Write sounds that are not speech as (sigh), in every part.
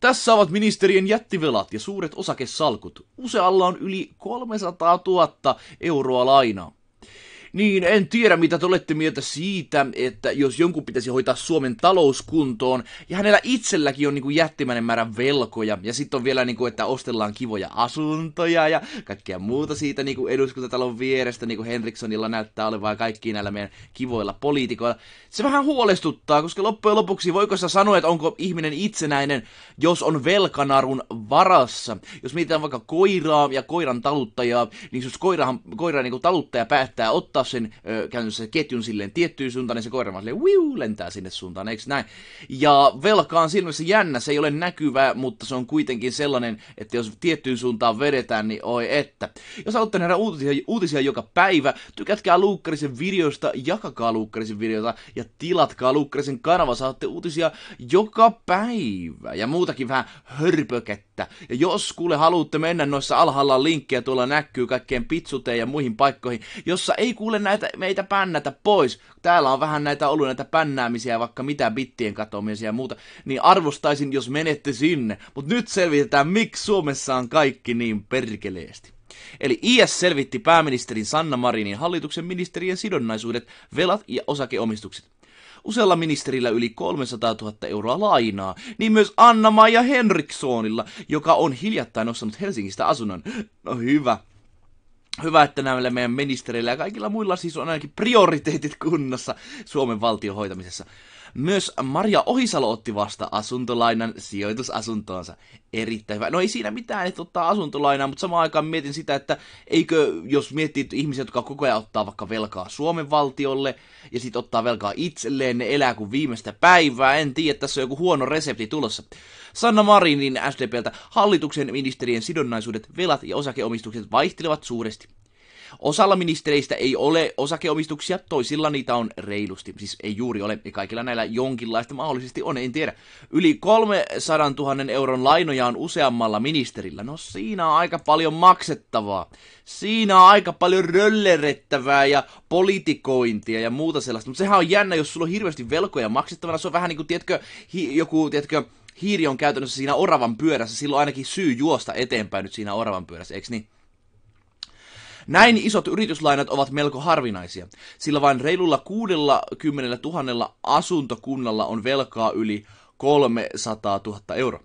Tässä ovat ministerien jättivelat ja suuret osakesalkut. Usealla on yli 300 000 euroa lainaa. Niin, en tiedä mitä te olette mieltä siitä, että jos jonkun pitäisi hoitaa Suomen talouskuntoon, ja hänellä itselläkin on niin kuin jättimäinen määrä velkoja, ja sitten on vielä niin kuin, että ostellaan kivoja asuntoja ja kaikkea muuta siitä niin kuin eduskuntatalon vierestä, niin kuin Henrikssonilla näyttää olevaa kaikki näillä meidän kivoilla poliitikoilla. Se vähän huolestuttaa, koska loppujen lopuksi voiko sä sanoa, että onko ihminen itsenäinen, jos on velkanarun varassa. Jos mietitään vaikka koiraa ja koiran taluttajaa, niin jos koira, koira niinku taluttaja päättää ottaa muuttaa sen ö, käytännössä ketjun silleen tiettyyn suuntaan, niin se koira silleen wiu, lentää sinne suuntaan, eikö näin? Ja velka on mielessä jännä, se ei ole näkyvä, mutta se on kuitenkin sellainen, että jos tiettyyn suuntaan vedetään, niin oi että. Jos haluatte nähdä uutisia, uutisia joka päivä, tykätkää Luukkarisen videosta, jakakaa Luukkarisen videota ja tilatkaa Luukkarisen kanava, saatte uutisia joka päivä ja muutakin vähän hörpökettä että. Ja jos kuule haluatte mennä noissa alhaalla linkkejä, tuolla näkyy kaikkien pitsuteen ja muihin paikkoihin, jossa ei kuule näitä, meitä pännätä pois. Täällä on vähän näitä ollut näitä pännäämisiä, vaikka mitä bittien katoamisia ja muuta, niin arvostaisin, jos menette sinne. Mutta nyt selvitetään, miksi Suomessa on kaikki niin perkeleesti. Eli IS selvitti pääministerin Sanna Marinin hallituksen ministerien sidonnaisuudet, velat ja osakeomistukset usealla ministerillä yli 300 000 euroa lainaa, niin myös Anna-Maija Henrikssonilla, joka on hiljattain ostanut Helsingistä asunnon. No hyvä, Hyvä, että näillä meidän ministerillä ja kaikilla muilla siis on ainakin prioriteetit kunnossa Suomen valtion hoitamisessa. Myös Maria Ohisalo otti vasta asuntolainan sijoitusasuntoonsa. Erittäin hyvä. No ei siinä mitään, että ottaa asuntolainaa, mutta samaan aikaan mietin sitä, että eikö, jos miettii ihmisiä, jotka koko ajan ottaa vaikka velkaa Suomen valtiolle ja sitten ottaa velkaa itselleen, ne elää kuin viimeistä päivää. En tiedä, tässä on joku huono resepti tulossa. Sanna Marinin SDPltä hallituksen ministerien sidonnaisuudet, velat ja osakeomistukset vaihtelevat suuresti. Osalla ministereistä ei ole osakeomistuksia, toisilla niitä on reilusti. Siis ei juuri ole, ja kaikilla näillä jonkinlaista mahdollisesti on, en tiedä. Yli 300 000 euron lainoja on useammalla ministerillä. No siinä on aika paljon maksettavaa. Siinä on aika paljon röllerettävää ja politikointia ja muuta sellaista. Mutta sehän on jännä, jos sulla on hirveästi velkoja maksettavana. Se on vähän niin kuin, tiedätkö, hi- joku, tiedätkö, hiiri on käytännössä siinä oravan pyörässä, silloin ainakin syy juosta eteenpäin nyt siinä oravan pyörässä, eikö niin? Näin isot yrityslainat ovat melko harvinaisia, sillä vain reilulla 60 000 asuntokunnalla on velkaa yli 300 000 euroa.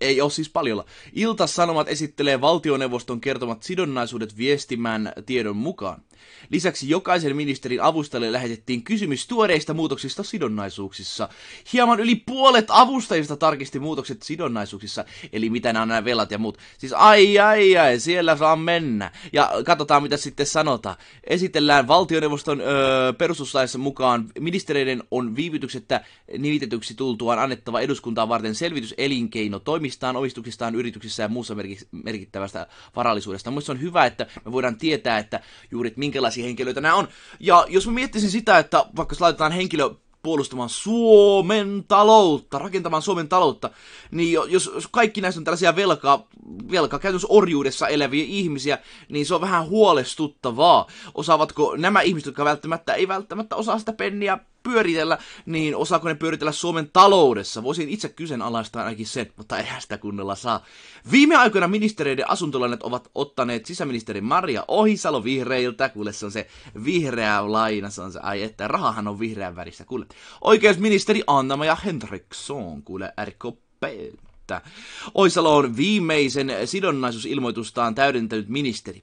Ei ole siis paljolla. Ilta-Sanomat esittelee valtioneuvoston kertomat sidonnaisuudet viestimään tiedon mukaan. Lisäksi jokaisen ministerin avustajalle lähetettiin kysymys tuoreista muutoksista sidonnaisuuksissa. Hieman yli puolet avustajista tarkisti muutokset sidonnaisuuksissa, eli mitä nämä, nämä velat ja muut. Siis ai ai ai, siellä saa mennä. Ja katsotaan mitä sitten sanotaan. Esitellään valtioneuvoston öö, perustuslaissa mukaan ministereiden on viivytyksettä nimitetyksi tultuaan annettava eduskuntaa varten selvitys elinkeino toimistaan, omistuksistaan, yrityksissä ja muussa merkittävästä varallisuudesta. Mielestäni on hyvä, että me voidaan tietää, että juuri että minkälaisia henkilöitä nämä on. Ja jos mä miettisin sitä, että vaikka jos laitetaan henkilö puolustamaan Suomen taloutta, rakentamaan Suomen taloutta, niin jos, jos kaikki näistä on tällaisia velkaa, velkaa käytännössä orjuudessa eläviä ihmisiä, niin se on vähän huolestuttavaa. Osaavatko nämä ihmiset, jotka välttämättä ei välttämättä osaa sitä penniä pyöritellä, niin osaako ne pyöritellä Suomen taloudessa? Voisin itse kyseenalaistaa ainakin sen, mutta eihän sitä kunnolla saa. Viime aikoina ministeriöiden asuntolainet ovat ottaneet sisäministeri Maria Ohisalo vihreiltä, kuule se on se vihreä laina, se on se, ai että rahahan on vihreän värissä, kuule. Oikeusministeri Anna-Maja Henriksson, kuule RKP että Oisalo on viimeisen sidonnaisuusilmoitustaan täydentänyt ministeri.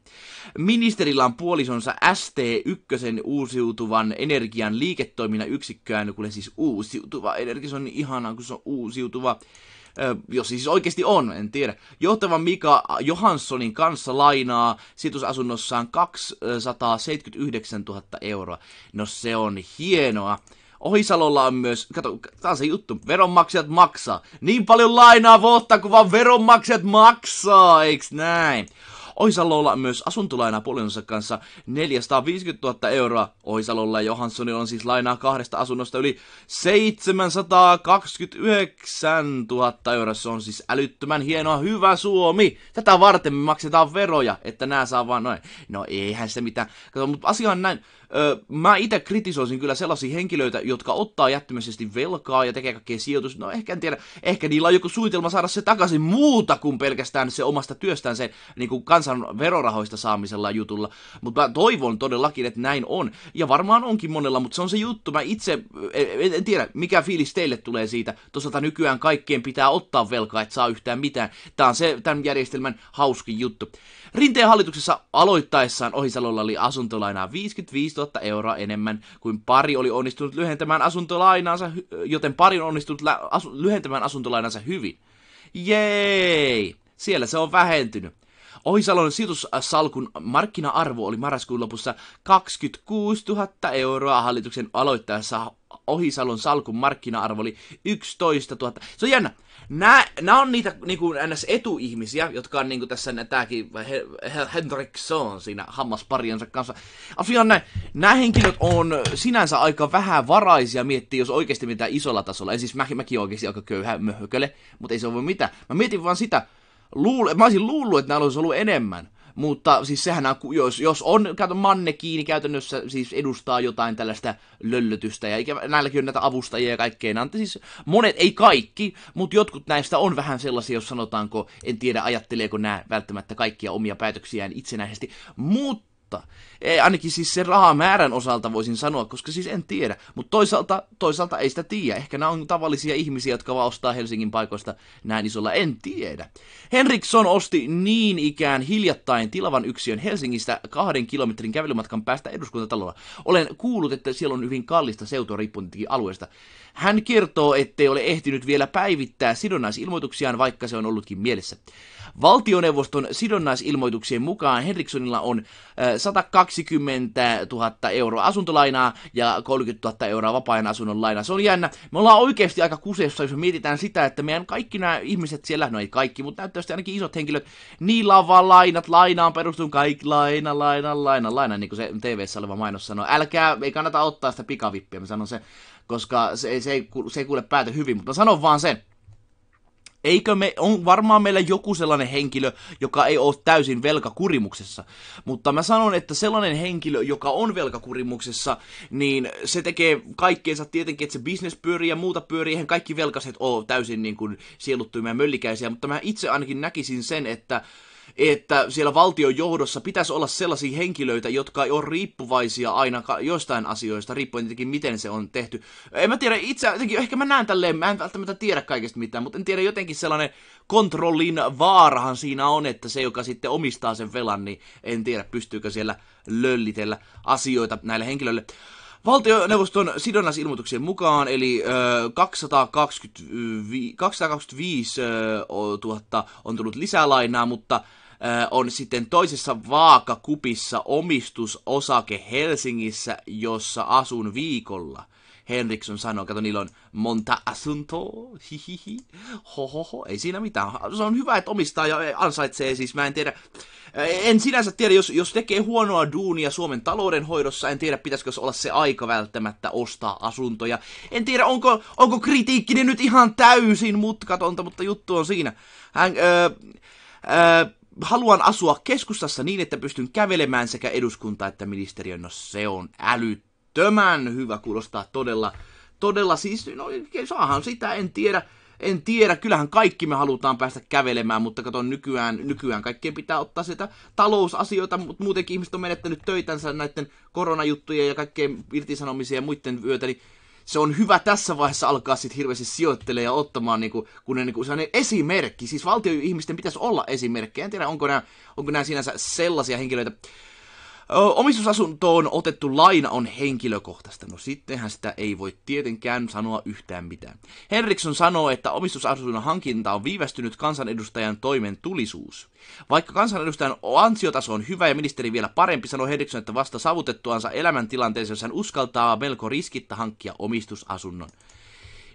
Ministerillä on puolisonsa ST1 uusiutuvan energian liiketoiminnan yksikköään, kun siis uusiutuva energia, se on niin ihanaa, kun se on uusiutuva jos siis oikeasti on, en tiedä. Johtava Mika Johanssonin kanssa lainaa situsasunnossaan 279 000 euroa. No se on hienoa. Ohisalolla on myös, kato, tää on se juttu, veronmaksajat maksaa. Niin paljon lainaa vuotta, kun vaan veronmaksajat maksaa, eiks näin? Oisalolla on myös asuntolaina puolensa kanssa 450 000 euroa. Oisalolla ja Johanssonilla on siis lainaa kahdesta asunnosta yli 729 000 euroa. Se on siis älyttömän hienoa. Hyvä Suomi! Tätä varten me maksetaan veroja, että nämä saa vaan noin. No eihän se mitään. Kato, mutta asia on näin mä itse kritisoisin kyllä sellaisia henkilöitä, jotka ottaa jättimäisesti velkaa ja tekee kaikkea sijoitus. No ehkä en tiedä, ehkä niillä on joku suunnitelma saada se takaisin muuta kuin pelkästään se omasta työstään sen niin kuin kansan verorahoista saamisella jutulla. Mutta mä toivon todellakin, että näin on. Ja varmaan onkin monella, mutta se on se juttu. Mä itse, en, e, en tiedä, mikä fiilis teille tulee siitä. tosiaan nykyään kaikkien pitää ottaa velkaa, että saa yhtään mitään. Tämä on se tämän järjestelmän hauskin juttu. Rinteen hallituksessa aloittaessaan Ohisalolla oli asuntolainaa 55 000 euroa enemmän kuin pari oli onnistunut lyhentämään asuntolainansa, joten pari on onnistunut lä- asu- lyhentämään asuntolainansa hyvin. Jee! Siellä se on vähentynyt. Ohisalon sijoitussalkun markkina-arvo oli marraskuun lopussa 26 000 euroa hallituksen aloittaessa Ohisalon salkun markkina-arvo oli 11 000. Se on jännä. Nämä, nämä on niitä niin kuin ns. etuihmisiä, jotka on niin kuin tässä tämäkin Henriksson siinä hammasparjansa kanssa. Asia on näin. Nämä henkilöt on sinänsä aika vähän varaisia miettii, jos oikeasti mitä isolla tasolla. En siis mä, mäkin oikeasti aika köyhä möhköle, mutta ei se voi mitään. Mä mietin vaan sitä, luul, mä olisin luullut, että näillä olisi ollut enemmän, mutta siis sehän on, jos, jos on, kato mannekiini kiinni käytännössä siis edustaa jotain tällaista löllötystä, ja ikävä, näilläkin on näitä avustajia ja kaikkea, Nämä siis monet, ei kaikki, mutta jotkut näistä on vähän sellaisia, jos sanotaanko, en tiedä ajatteleeko nämä välttämättä kaikkia omia päätöksiään itsenäisesti, mutta mutta Ei, ainakin siis sen rahamäärän osalta voisin sanoa, koska siis en tiedä. Mutta toisaalta, toisaalta ei sitä tiedä. Ehkä nämä on tavallisia ihmisiä, jotka vaan ostaa Helsingin paikoista näin isolla. En tiedä. Henriksson osti niin ikään hiljattain tilavan yksiön Helsingistä kahden kilometrin kävelymatkan päästä eduskuntatalolla. Olen kuullut, että siellä on hyvin kallista seutua riippuen alueesta. Hän kertoo, ettei ole ehtinyt vielä päivittää sidonnaisilmoituksiaan, vaikka se on ollutkin mielessä. Valtioneuvoston sidonnaisilmoituksien mukaan Henrikssonilla on äh, 120 000 euroa asuntolainaa ja 30 000 euroa vapaa asunnon lainaa. Se on jännä. Me ollaan oikeasti aika kuseessa, jos me mietitään sitä, että meidän kaikki nämä ihmiset siellä, no ei kaikki, mutta näyttävästi ainakin isot henkilöt, niillä on vaan lainat, lainaan perustuu kaikki, laina, laina, laina, laina, niin kuin se tv oleva mainos sanoo. Älkää, ei kannata ottaa sitä pikavippiä, mä sanon se, koska se, se, ei, se ei kuule päätä hyvin, mutta mä sanon vaan sen, Eikö me, on varmaan meillä joku sellainen henkilö, joka ei ole täysin velkakurimuksessa. Mutta mä sanon, että sellainen henkilö, joka on velkakurimuksessa, niin se tekee kaikkeensa tietenkin, että se business pyörii ja muuta pyörii. Eihän kaikki velkaset ole täysin niin kuin sieluttuimia möllikäisiä, mutta mä itse ainakin näkisin sen, että että siellä valtion johdossa pitäisi olla sellaisia henkilöitä, jotka ei ole riippuvaisia aina jostain asioista, riippuen tietenkin miten se on tehty. En mä tiedä, itse jotenkin, ehkä mä näen tälleen, mä en välttämättä tiedä kaikesta mitään, mutta en tiedä, jotenkin sellainen kontrollin vaarahan siinä on, että se, joka sitten omistaa sen velan, niin en tiedä, pystyykö siellä löllitellä asioita näille henkilöille. Valtioneuvoston sidonnaisilmoituksien mukaan, eli ö, 225, 225 000 on tullut lisälainaa, mutta on sitten toisessa vaakakupissa omistusosake Helsingissä, jossa asun viikolla. Henriksson sanoo, kato niillä on monta asuntoa, hihihi, hohoho, ei siinä mitään. Se on hyvä, että omistaa ja ansaitsee, siis mä en tiedä, en sinänsä tiedä, jos, jos tekee huonoa duunia Suomen talouden hoidossa, en tiedä pitäisikö se olla se aika välttämättä ostaa asuntoja. En tiedä, onko, onko kritiikkini nyt ihan täysin mutkatonta, mutta juttu on siinä. Hän, öö, öö, haluan asua keskustassa niin, että pystyn kävelemään sekä eduskunta että ministeriön. No se on älyttömän hyvä, kuulostaa todella, todella siis, no saahan sitä, en tiedä. En tiedä, kyllähän kaikki me halutaan päästä kävelemään, mutta kato nykyään, nykyään kaikkien pitää ottaa sitä talousasioita, mutta muutenkin ihmiset on menettänyt töitänsä näiden koronajuttujen ja kaikkien irtisanomisia ja muiden vyötä, niin se on hyvä tässä vaiheessa alkaa sitten hirveästi sijoittelemaan ja ottamaan niinku, kun ne, niinku, sellainen esimerkki. Siis valtioihmisten pitäisi olla esimerkkejä. En tiedä, onko nämä, onko nämä sinänsä sellaisia henkilöitä omistusasuntoon otettu laina on henkilökohtaista. No sittenhän sitä ei voi tietenkään sanoa yhtään mitään. Henriksson sanoo, että omistusasunnon hankinta on viivästynyt kansanedustajan toimen tulisuus. Vaikka kansanedustajan ansiotaso on hyvä ja ministeri vielä parempi, sanoo Henriksson, että vasta saavutettuansa elämäntilanteeseen, jos hän uskaltaa melko riskittä hankkia omistusasunnon.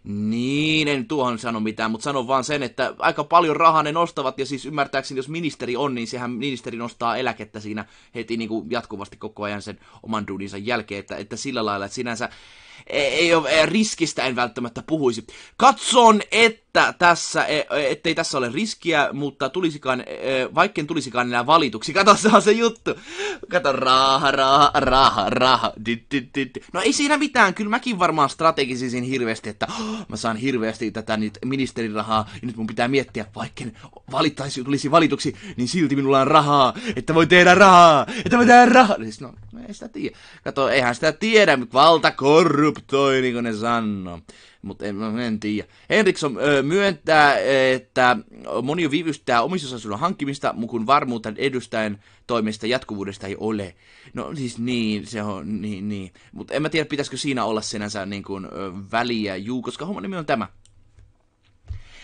Niin, en tuohon sano mitään, mutta sanon vaan sen, että aika paljon rahaa ne nostavat, ja siis ymmärtääkseni, jos ministeri on, niin sehän ministeri nostaa eläkettä siinä heti niin kuin jatkuvasti koko ajan sen oman duuninsa jälkeen, että, että sillä lailla, että sinänsä ei ole riskistä en välttämättä puhuisi. Katson, että tässä, e, e, ettei tässä ole riskiä, mutta tulisikaan, e, vaikken tulisikaan enää valituksi. Kato, se on se juttu. Kato, raha, raha, raha, raha, No ei siinä mitään, kyllä mäkin varmaan strategisisin hirveästi, että oh, mä saan hirveästi tätä nyt ministerirahaa, ja nyt mun pitää miettiä, vaikken valittaisi, tulisi valituksi, niin silti minulla on rahaa, että voi tehdä rahaa, että voi tehdä rahaa. Siis no, me ei sitä tiedä. Kato, eihän sitä tiedä, valta korruptoi, niin kuin ne sanoo. Mutta en, en tiedä. Henriksson öö, myöntää, että moni viivystää omistusasunnon hankkimista, kun varmuutta edustajan toimesta jatkuvuudesta ei ole. No siis niin, se on niin, niin. Mutta en mä tiedä, pitäisikö siinä olla sinänsä niin kuin, öö, väliä, juu, koska homma nimi on tämä.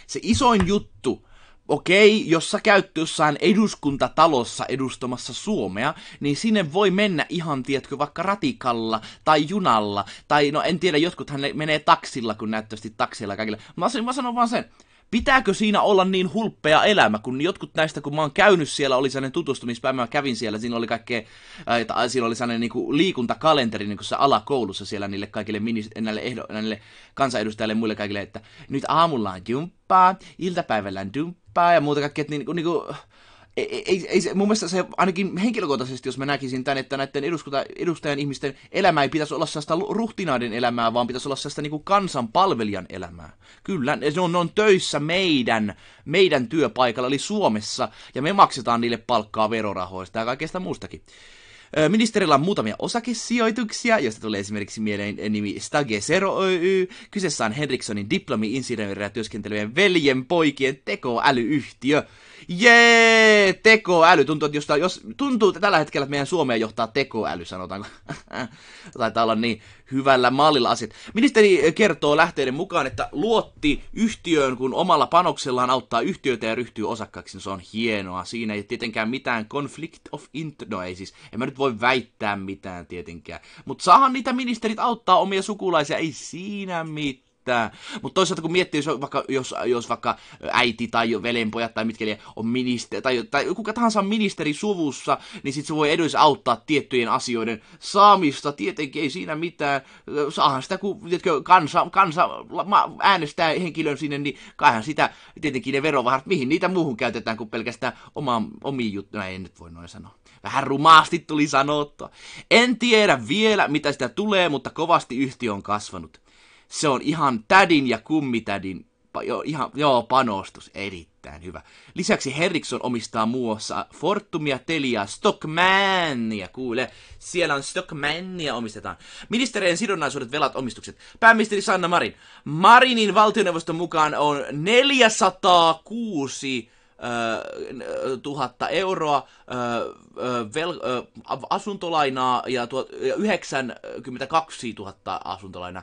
Se isoin juttu, okei, jos sä käyt jossain eduskuntatalossa edustamassa Suomea, niin sinne voi mennä ihan, tietkö, vaikka ratikalla tai junalla, tai no en tiedä, jotkuthan ne menee taksilla, kun näyttävästi taksilla kaikille. Mä, mä sanon vaan sen, pitääkö siinä olla niin hulppea elämä, kun jotkut näistä, kun mä oon käynyt siellä, oli sellainen tutustumispäivä, mä kävin siellä, siinä oli kaikkea, äh, siinä oli sellainen niin kuin liikuntakalenteri niin kuin se alakoulussa siellä niille kaikille minis näille, ehdo- näille kansanedustajille ja muille kaikille, että nyt aamulla on jumppaa, iltapäivällä on dumppaa, läppää ja muuta kaikkea, niin, niin, niin kuin, ei, ei, ei se, mun mielestä se ainakin henkilökohtaisesti, jos mä näkisin tämän, että näiden eduskunta, edustajan ihmisten elämä ei pitäisi olla sellaista ruhtinaiden elämää, vaan pitäisi olla sellaista niin kansanpalvelijan elämää. Kyllä, ne on, ne on töissä meidän, meidän työpaikalla, eli Suomessa, ja me maksetaan niille palkkaa verorahoista ja kaikesta muustakin. Ministerillä on muutamia osakesijoituksia, joista tulee esimerkiksi mieleen nimi Stage Zero Oy. Kyseessä on Henrikssonin diplomi insinööriä työskentelyjen veljen poikien tekoälyyhtiö jee, tekoäly. Tuntuu, että jos, jos, tuntuu että tällä hetkellä, että meidän Suomea johtaa tekoäly, sanotaanko. (laughs) Taitaa olla niin hyvällä mallilla asiat. Ministeri kertoo lähteiden mukaan, että luotti yhtiöön, kun omalla panoksellaan auttaa yhtiötä ja ryhtyy osakkaaksi, no, se on hienoa. Siinä ei tietenkään mitään conflict of interest. No ei siis, en mä nyt voi väittää mitään tietenkään. Mutta saahan niitä ministerit auttaa omia sukulaisia. Ei siinä mitään mitään. Mutta toisaalta kun miettii, jos vaikka, jos, jos vaikka äiti tai velenpojat tai mitkä on ministeri, tai, tai kuka tahansa on ministeri suvussa, niin sitten se voi edes auttaa tiettyjen asioiden saamista. Tietenkin ei siinä mitään. Saahan sitä, kun tiedätkö, kansa, kansa äänestää henkilön sinne, niin kaihan sitä tietenkin ne verovarat, mihin niitä muuhun käytetään kuin pelkästään oma omiin juttuja. en nyt voi noin sanoa. Vähän rumaasti tuli sanottua. En tiedä vielä, mitä sitä tulee, mutta kovasti yhtiö on kasvanut se on ihan tädin ja kummitädin jo, ihan, joo, panostus, erittäin hyvä. Lisäksi Henriksson omistaa muassa Fortumia, Telia, Stockmania, kuule, siellä on Stockmania omistetaan. Ministerien sidonnaisuudet, velat, omistukset. Pääministeri Sanna Marin. Marinin valtioneuvoston mukaan on 406 tuhatta euroa vel- asuntolainaa ja 92 000 asuntolainaa.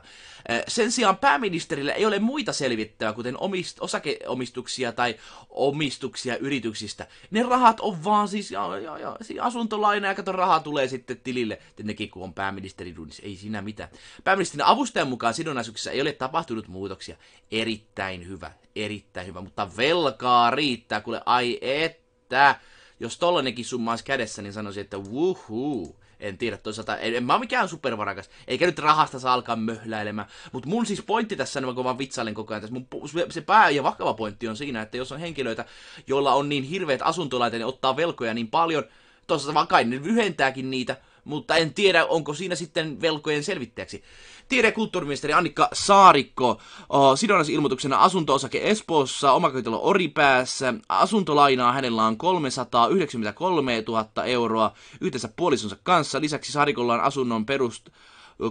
Sen sijaan pääministerillä ei ole muita selvittävää, kuten omist- osakeomistuksia tai omistuksia yrityksistä. Ne rahat on vaan siis ja, ja, ja, siis asuntolaina ja kato raha tulee sitten tilille. Tietenkin kun on pääministeri duunissa, ei siinä mitään. Pääministerin avustajan mukaan sidonnaisuuksissa ei ole tapahtunut muutoksia. Erittäin hyvä, erittäin hyvä, mutta velkaa riittää, kun kuule, ai että. Jos tollanenkin summa olisi kädessä, niin sanoisin, että wuhuu. En tiedä, toisaalta en, en mä ole mikään supervarakas, eikä nyt rahasta saa alkaa möhläilemään. Mutta mun siis pointti tässä, niin kun mä vitsailen koko ajan tässä, mun, se pää ja vakava pointti on siinä, että jos on henkilöitä, joilla on niin hirveät asuntolaita, ne ottaa velkoja niin paljon, toisaalta vaan kai ne lyhentääkin niitä, mutta en tiedä, onko siinä sitten velkojen selvittäjäksi. Tiede- ja kulttuuriministeri Annikka Saarikko oh, sidonnasilmoituksena asunto-osake Espoossa, omakotitalo Oripäässä. Asuntolainaa hänellä on 393 000 euroa yhteensä puolisonsa kanssa. Lisäksi Saarikolla on asunnon perust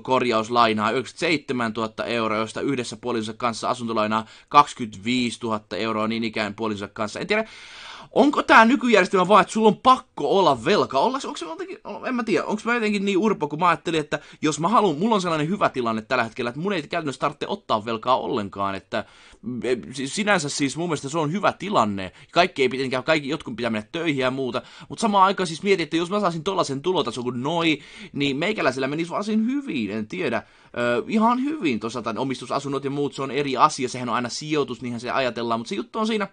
korjauslainaa 97 000 euroa, josta yhdessä puolisonsa kanssa asuntolainaa 25 000 euroa, niin ikään puolisonsa kanssa. En tiedä, onko tämä nykyjärjestelmä vaan, että sulla on pakko olla velka? Olla, onks se jotenkin, no, en mä tiedä, onko mä jotenkin niin urpo, kun mä ajattelin, että jos mä haluan, mulla on sellainen hyvä tilanne tällä hetkellä, että mun ei käytännössä tarvitse ottaa velkaa ollenkaan, että eh, sinänsä siis mun mielestä se on hyvä tilanne. Kaikki ei pitenkään, kaikki jotkut pitää mennä töihin ja muuta, mutta samaan aikaan siis mietin, että jos mä saisin tollasen tulotason kuin noi, niin meikäläisellä menisi varsin hyvin, en tiedä. Ö, ihan hyvin, tuossa omistusasunnot ja muut, se on eri asia, sehän on aina sijoitus, niinhän se ajatellaan, mutta se juttu on siinä,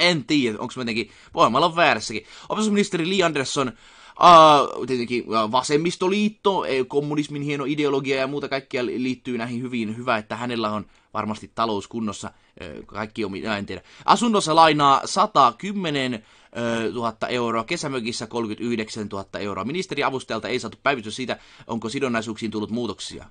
en tiedä, onko mä jotenkin, voi mä olla väärässäkin. Opetusministeri Li Andersson Uh, äh, tietenkin äh, vasemmistoliitto, kommunismin hieno ideologia ja muuta kaikkia liittyy näihin hyvin. Hyvä, että hänellä on varmasti talous kunnossa, äh, kaikki on, en tiedä. Asunnossa lainaa 110 000 euroa, kesämökissä 39 000 euroa. Ministeri avustajalta ei saatu päivitys siitä, onko sidonnaisuuksiin tullut muutoksia.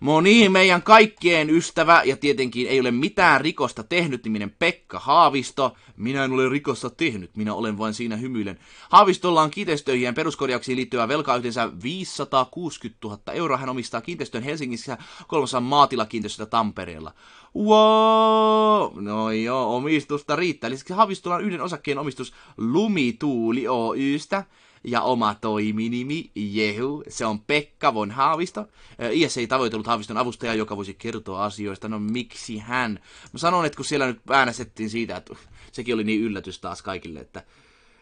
Moni meidän kaikkien ystävä ja tietenkin ei ole mitään rikosta tehnyt niminen Pekka Haavisto. Minä en ole rikosta tehnyt, minä olen vain siinä hymyilen. Haavistolla on kiinteistöihin peruskorjauksiin liittyvää velkaa yhteensä 560 000 euroa. Hän omistaa kiinteistön Helsingissä kolmosan maatilakiinteistöstä Tampereella. Wow! No joo, omistusta riittää. Lisäksi Haavistolla on yhden osakkeen omistus Lumituuli Oystä ja oma toiminimi Jehu. Se on Pekka von Haavisto. IS ei tavoitellut Haaviston avustajaa, joka voisi kertoa asioista. No miksi hän? Mä sanon, että kun siellä nyt äänestettiin siitä, että sekin oli niin yllätys taas kaikille, että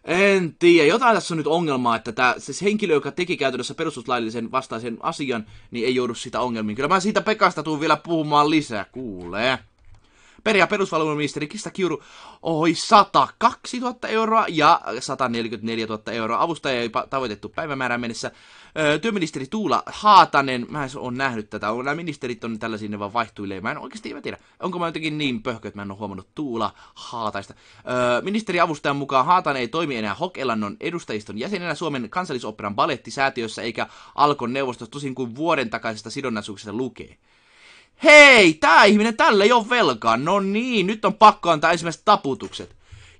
en tiedä, jotain tässä on nyt ongelmaa, että tämä, siis henkilö, joka teki käytännössä perustuslaillisen vastaisen asian, niin ei joudu sitä ongelmiin. Kyllä mä siitä Pekasta tuun vielä puhumaan lisää, kuulee. Peria ja peruspalveluministeri Krista Kiuru ohi 102 000 euroa ja 144 000 euroa. Avustaja ei tavoitettu päivämäärään mennessä. Työministeri Tuula Haatanen, mä en ole nähnyt tätä, nämä ministerit on tällaisia, ne vaan vaihtuilee. Mä en oikeasti mä tiedä, onko mä jotenkin niin pöhkö, että mä en ole huomannut Tuula Haataista. Ministeriavustajan mukaan Haatanen ei toimi enää Hokelannon edustajiston jäsenenä Suomen kansallisoperan balettisäätiössä eikä Alkon neuvostossa tosin kuin vuoden takaisesta sidonnaisuuksesta lukee hei, tää ihminen, tälle ei ole velkaa. No niin, nyt on pakko antaa ensimmäiset taputukset.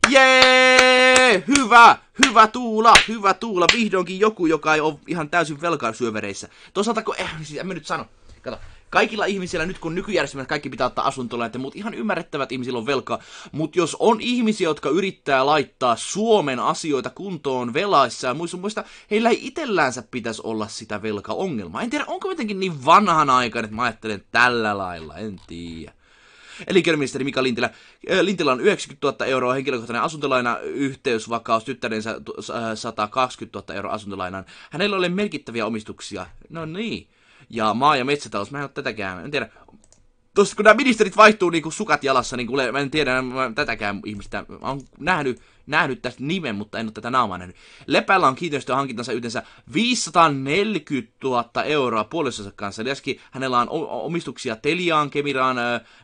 Jee! Hyvä! Hyvä Tuula! Hyvä Tuula! Vihdoinkin joku, joka ei ole ihan täysin velkaa syövereissä. Toisaalta kun... Eh, siis en mä nyt sano. Kato kaikilla ihmisillä nyt kun nykyjärjestelmässä kaikki pitää ottaa asuntolain, että muut, ihan ymmärrettävät ihmisillä on velkaa, mutta jos on ihmisiä, jotka yrittää laittaa Suomen asioita kuntoon velaissa ja muissa muista, heillä ei itsellänsä pitäisi olla sitä velkaongelmaa. En tiedä, onko jotenkin niin vanhanaikainen, että mä ajattelen tällä lailla, en tiedä. Elinkeinoministeri Mika Lintilä. Lintilä on 90 000 euroa henkilökohtainen asuntolaina, yhteysvakaus, tyttärensä 120 000 äh, euroa asuntolainan. Hänellä oli merkittäviä omistuksia. No niin ja maa- ja metsätalous. Mä en ole tätäkään, en tiedä. Tuossa kun nämä ministerit vaihtuu niinku sukat jalassa, niin kuule, mä en tiedä mä en tätäkään ihmistä. Mä oon nähnyt, nähnyt tästä nimen, mutta en ole tätä naamaa nähnyt. Lepällä on hankintansa yhteensä 540 000 euroa puolisonsa kanssa. Eli hänellä on omistuksia Teliaan, Kemiraan,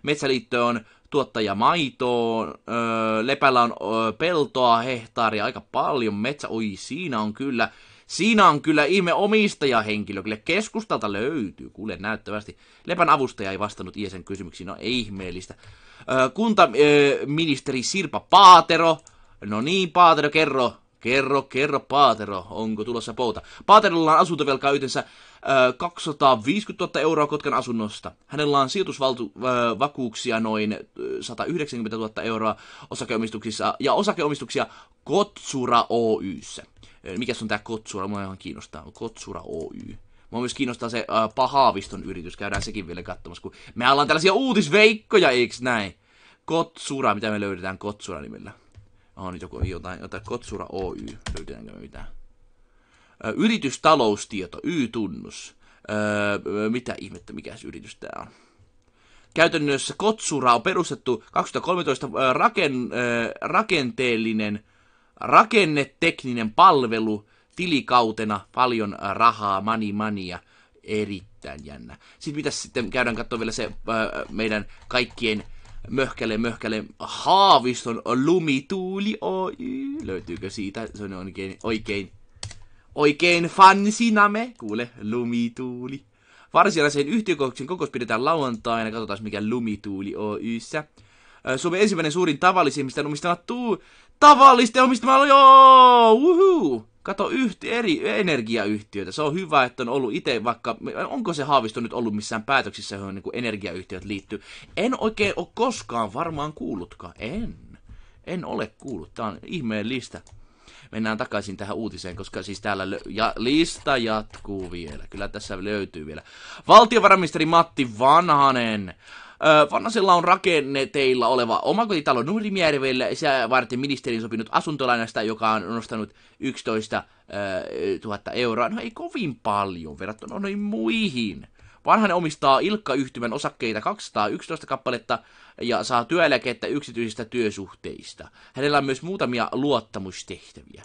Metsäliittoon, tuottaja maitoon, öö, lepällä on öö, peltoa, hehtaaria, aika paljon metsä, oi siinä on kyllä Siinä on kyllä ihme omistajahenkilö, kyllä keskustalta löytyy, kuule näyttävästi. Lepän avustaja ei vastannut Iesen kysymyksiin, no ei ihmeellistä. Kuntaministeri Sirpa Paatero, no niin Paatero, kerro, kerro, kerro Paatero, onko tulossa pouta. Paaterolla on asuntovelkaa yhdessä 250 000 euroa Kotkan asunnosta. Hänellä on sijoitusvakuuksia noin 190 000 euroa osakeomistuksissa ja osakeomistuksia Kotsura Oyssä mikä on tämä Kotsura, mua ihan kiinnostaa, Kotsura Oy. Mua myös kiinnostaa se uh, Pahaaviston yritys, käydään sekin vielä katsomassa, kun me ollaan tällaisia uutisveikkoja, eiks näin? Kotsura, mitä me löydetään Kotsura nimellä. Oho, nyt joku jotain, jotain Kotsura Oy, löydetäänkö me mitään? Äh, yritystaloustieto, Y-tunnus. Öö, mitä ihmettä, mikä se yritys tää on? Käytännössä Kotsura on perustettu 2013 raken, rakenteellinen rakennetekninen palvelu tilikautena, paljon rahaa, mani mania, erittäin jännä. Sitten mitä sitten käydään katsoa vielä se äh, meidän kaikkien möhkäle möhkäle Haaviston lumituuli Oy. Löytyykö siitä? Se on oikein, oikein, oikein fansiname. Kuule, lumituuli. Varsinaisen yhtiökokouksen kokous pidetään lauantaina. Katsotaan mikä lumituuli Oyssä. Äh, Suomen ensimmäinen suurin tavallisimmista omistama tuu, tavallisten omistamalla, joo, uhu. Kato yhti, eri energiayhtiöitä. Se on hyvä, että on ollut itse vaikka, onko se haavisto nyt ollut missään päätöksissä, johon niin energiayhtiöt liittyy. En oikein ole koskaan varmaan kuullutkaan. En. En ole kuullut. Tämä on ihmeen lista mennään takaisin tähän uutiseen, koska siis täällä lö- ja lista jatkuu vielä. Kyllä tässä löytyy vielä. Valtiovarainministeri Matti Vanhanen Fannasella on rakenneteilla oleva omakotitalo Nuhdimjärvellä, sitä varten ministerin sopinut asuntolainasta, joka on nostanut 11 000 euroa. No ei kovin paljon verrattuna noihin muihin. Vanhanen omistaa Ilkka-yhtymän osakkeita 211 kappaletta ja saa työeläkettä yksityisistä työsuhteista. Hänellä on myös muutamia luottamustehtäviä.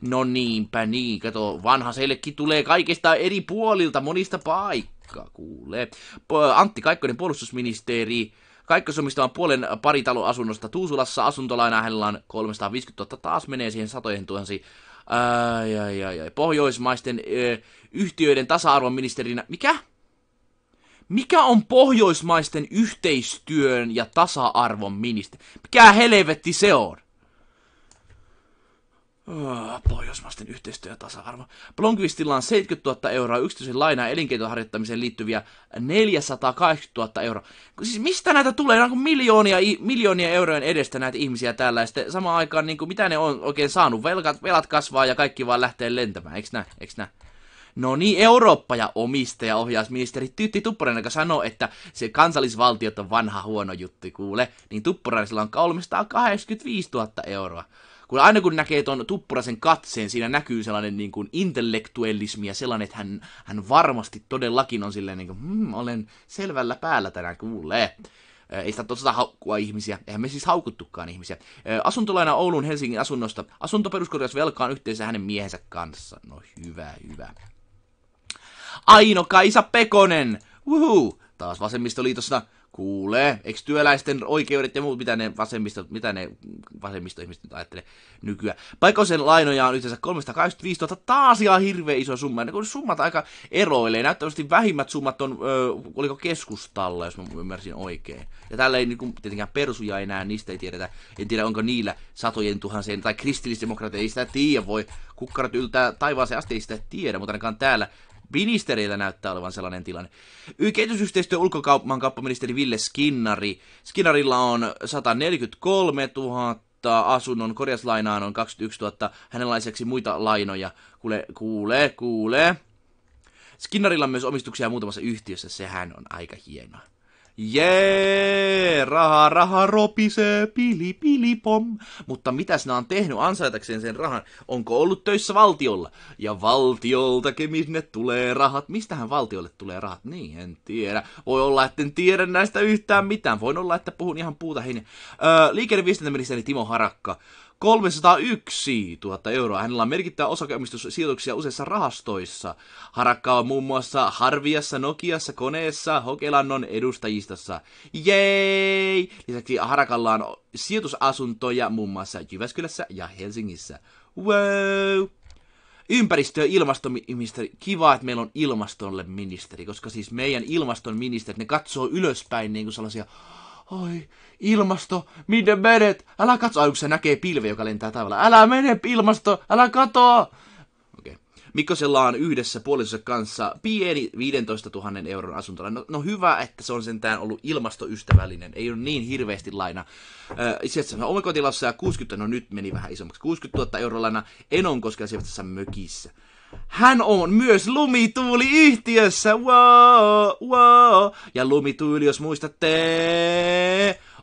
No niinpä niin, kato, vanha sellekin tulee kaikista eri puolilta, monista paikoista Jukka kuulee. Antti Kaikkonen puolustusministeri. Kaikkos omistaa puolen paritaloasunnosta Tuusulassa. Asuntolaina hänellä on 350 000. Taas menee siihen satojen tuhansi. Ai, ai, ai, ai. Pohjoismaisten ö, yhtiöiden tasa-arvon ministerinä. Mikä? Mikä on pohjoismaisten yhteistyön ja tasa-arvon ministeri? Mikä helvetti se on? Ah, pohjoismaisten yhteistyö ja tasa-arvo. Blomqvistilla on 70 000 euroa yksityisen lainaa elinkeinoharjoittamiseen liittyviä 480 000 euroa. Siis mistä näitä tulee? Nämä on miljoonia, miljoonia euroja edestä näitä ihmisiä täällä. Ja sitten samaan aikaan, niin kuin, mitä ne on oikein saanut? Velkat, velat kasvaa ja kaikki vaan lähtee lentämään. Eiks näin? Eiks näin? No niin, Eurooppa ja omistajaohjausministeri Tytti Tuppurainen, joka sanoo, että se kansallisvaltiot on vanha huono juttu, kuule, niin Tuppurainen on 385 000 euroa kun aina kun näkee ton tuppurasen katseen, siinä näkyy sellainen niin kuin intellektuellismi ja sellainen, että hän, hän varmasti todellakin on silleen niin kuin, hmm, olen selvällä päällä tänään, kuulee. Ei sitä totta haukkua ihmisiä, eihän me siis haukuttukaan ihmisiä. Asuntolaina Oulun Helsingin asunnosta. Asunto velkaan yhteensä hänen miehensä kanssa. No hyvä, hyvä. Aino Kaisa Pekonen! Woohoo! taas vasemmistoliitossa kuulee, eikö työläisten oikeudet ja muut, mitä ne, vasemmisto, mitä ne vasemmistoihmiset ajattelee nykyään. Paikosen lainoja on yhteensä 385 000, taas ihan hirveän iso summa, ne kun summat aika eroilee, näyttävästi vähimmät summat on, ö, oliko keskustalla, jos mä ymmärsin oikein. Ja tällä ei niin kuin, tietenkään persuja enää, niistä ei tiedetä, en tiedä onko niillä satojen tuhansien, tai kristillisdemokraateja, ei sitä tiedä, voi kukkarat yltää taivaaseen asti, ei sitä tiedä, mutta ainakaan täällä ministerillä näyttää olevan sellainen tilanne. Kehitysyhteistyö ulkokaupman kauppaministeri Ville Skinnari. Skinnarilla on 143 000 asunnon, korjauslainaan on 21 000, hänenlaiseksi muita lainoja. Kuule, kuule, kuule. Skinnarilla on myös omistuksia muutamassa yhtiössä, sehän on aika hienoa. Jee, raha, raha ropisee, pili, pili, pom. Mutta mitäs sinä on tehnyt ansaitakseen sen rahan? Onko ollut töissä valtiolla? Ja valtiolta minne tulee rahat? Mistähän valtiolle tulee rahat? Niin, en tiedä. Voi olla, että en tiedä näistä yhtään mitään. Voin olla, että puhun ihan puuta heinä. Öö, liikenneviestintäministeri Timo Harakka 301 000 euroa. Hänellä on merkittävä osakeomistussijoituksia useissa rahastoissa. Harakka on muun muassa Harviassa, Nokiassa, Koneessa, Hokelannon edustajistossa. Jei! Lisäksi Harakalla on sijoitusasuntoja muun muassa Jyväskylässä ja Helsingissä. Wow! ympäristö- ja ilmastoministeri, kiva, että meillä on ilmastolle ministeri, koska siis meidän ilmastonministeri ne katsoo ylöspäin niin kuin sellaisia, oi, ilmasto, minne menet? Älä katso, ai, kun se näkee pilve, joka lentää taivaalla. Älä mene, ilmasto, älä katoa! Okay. Mikkosella on yhdessä puolisonsa kanssa pieni 15 000 euron asuntola. No, no hyvä, että se on sentään ollut ilmastoystävällinen. Ei ole niin hirveästi laina. Äh, itse asiassa omakotilassa 60, no nyt meni vähän isommaksi, 60 000 euroa laina Enonkoskella sijoittavassa mökissä. Hän on myös lumituuli-yhtiössä, wow, wow. Ja lumituuli, jos muistatte,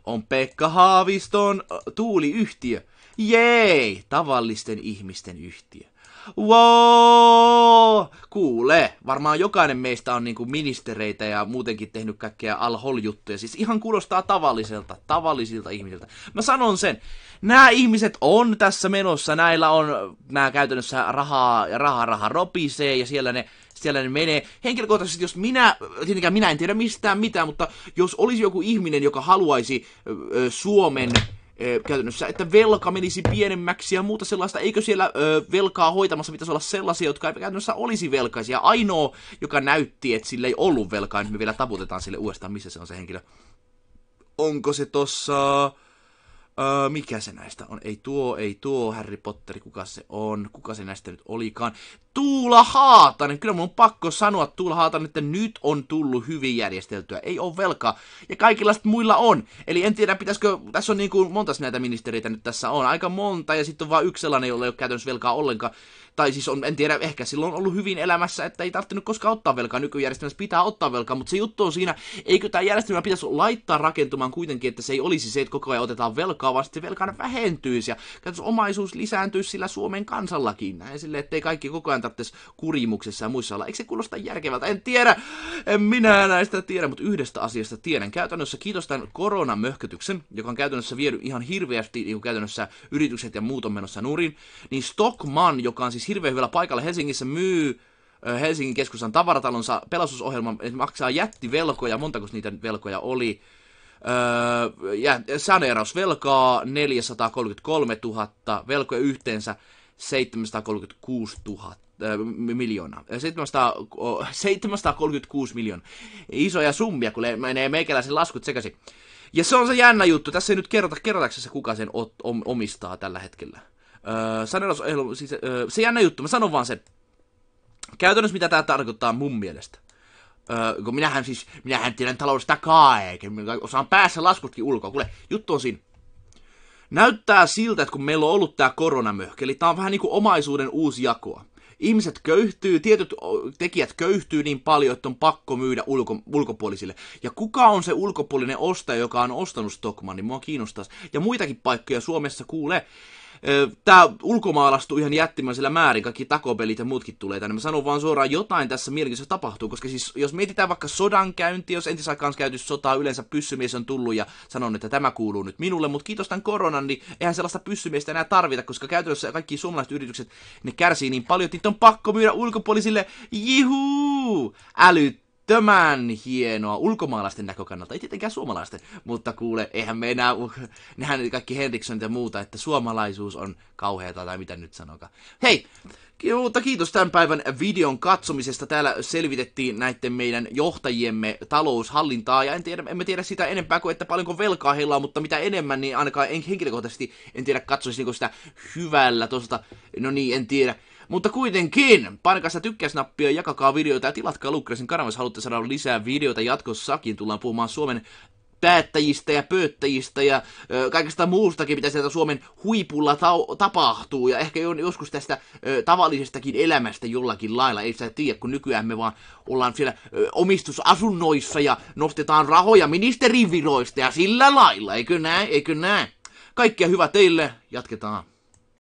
on Pekka Haaviston tuuliyhtiö. Jei, tavallisten ihmisten yhtiö. Wow! Kuule, varmaan jokainen meistä on niinku ministereitä ja muutenkin tehnyt kaikkea juttuja, Siis ihan kuulostaa tavalliselta, tavallisilta ihmisiltä. Mä sanon sen, nämä ihmiset on tässä menossa, näillä on, nämä käytännössä rahaa, raha, raha ropisee ja siellä ne siellä ne menee. Henkilökohtaisesti, jos minä, tietenkään minä en tiedä mistään mitään, mutta jos olisi joku ihminen, joka haluaisi ö, Suomen käytännössä, että velka menisi pienemmäksi ja muuta sellaista. Eikö siellä ö, velkaa hoitamassa pitäisi olla sellaisia, jotka ei käytännössä olisi velkaisia? Ainoa, joka näytti, että sillä ei ollut velkaa, nyt niin me vielä taputetaan sille uudestaan, missä se on se henkilö. Onko se tossa... Öö, mikä se näistä on? Ei tuo, ei tuo Harry Potter, kuka se on? Kuka se näistä nyt olikaan? Tuula Haatanen! Kyllä mun on pakko sanoa Tuula Haatanen, että nyt on tullut hyvin järjesteltyä. Ei ole velkaa. Ja kaikilla muilla on. Eli en tiedä, pitäisikö... Tässä on niin kuin montas näitä ministeriitä nyt tässä on. Aika monta ja sitten on vain yksi sellainen, jolla ei ole käytännössä velkaa ollenkaan tai siis on, en tiedä, ehkä silloin on ollut hyvin elämässä, että ei tarvinnut koskaan ottaa velkaa, nykyjärjestelmässä pitää ottaa velkaa, mutta se juttu on siinä, eikö tämä järjestelmä pitäisi laittaa rakentumaan kuitenkin, että se ei olisi se, että koko ajan otetaan velkaa, vaan sitten velkaa vähentyisi ja omaisuus lisääntyisi sillä Suomen kansallakin, näin sille, ei kaikki koko ajan tarvitsisi kurimuksessa ja muissa olla. Eikö se kuulosta järkevältä? En tiedä, en minä näistä tiedä, mutta yhdestä asiasta tiedän. Käytännössä kiitos tämän koronamöhkötyksen, joka on käytännössä vienyt ihan hirveästi, niin käytännössä yritykset ja muut on menossa nurin, niin Stockman, joka on siis siis hirveän hyvällä paikalla. Helsingissä myy Helsingin keskustan tavaratalonsa pelastusohjelman, maksaa jättivelkoja, montako niitä velkoja oli. Öö, ja saneerausvelkaa 433 000, velkoja yhteensä 736 000 miljoona miljoonaa. 700, 736 miljoonaa. Isoja summia, kun menee meikäläisen laskut sekaisin. Ja se on se jännä juttu. Tässä ei nyt kerrota kerrotaksessa, kuka sen omistaa tällä hetkellä. Öö, sanelusehdotus, siis, se jännä juttu, mä sanon vaan sen. Käytännössä mitä tämä tarkoittaa mun mielestä. Öö, kun minähän siis, minähän tiedän taloudesta kaiken, osaan päässä laskutkin ulkoa. Kuule, juttu on siinä. Näyttää siltä, että kun meillä on ollut tämä koronamöhkä, eli tämä on vähän niin kuin omaisuuden uusi jakoa. Ihmiset köyhtyy, tietyt tekijät köyhtyy niin paljon, että on pakko myydä ulko, ulkopuolisille. Ja kuka on se ulkopuolinen ostaja, joka on ostanut Stockmannin? Mua kiinnostaisi. Ja muitakin paikkoja Suomessa kuulee. Tämä ulkomaalastuu ihan jättimäisellä määrin, kaikki takopelit ja muutkin tulee tänne. Mä sanon vaan suoraan, jotain tässä mielenkiintoista tapahtuu, koska siis jos mietitään vaikka sodan käynti, jos entisaikaan käyty sotaa, yleensä pyssymies on tullut ja sanon, että tämä kuuluu nyt minulle, mutta kiitos tämän koronan, niin eihän sellaista pyssymiestä enää tarvita, koska käytännössä kaikki suomalaiset yritykset, ne kärsii niin paljon, että niitä on pakko myydä ulkopuolisille, jihuu, älyt älyttömän hienoa ulkomaalaisten näkökannalta, ei tietenkään suomalaisten, mutta kuule, eihän me enää, nehän kaikki Henriksson ja muuta, että suomalaisuus on kauheata tai mitä nyt sanoka. Hei, mutta kiitos tämän päivän videon katsomisesta. Täällä selvitettiin näiden meidän johtajiemme taloushallintaa, ja en tiedä, emme tiedä sitä enempää kuin, että paljonko velkaa heillä on, mutta mitä enemmän, niin ainakaan en henkilökohtaisesti en tiedä, katsoisinko sitä hyvällä tuosta, no niin, en tiedä, mutta kuitenkin, sitä tykkäysnappia, jakakaa videoita ja tilatkaa Lukkasin kanava, jos haluatte saada lisää videoita jatkossakin. Tullaan puhumaan Suomen päättäjistä ja pöyttäjistä ja ö, kaikesta muustakin, mitä sieltä Suomen huipulla ta- tapahtuu. Ja ehkä joskus tästä ö, tavallisestakin elämästä jollakin lailla. Ei sitä tiedä, kun nykyään me vaan ollaan siellä ö, omistusasunnoissa ja nostetaan rahoja ministeriviroista ja sillä lailla. Eikö näin? Eikö näin? Kaikkea hyvää teille. Jatketaan.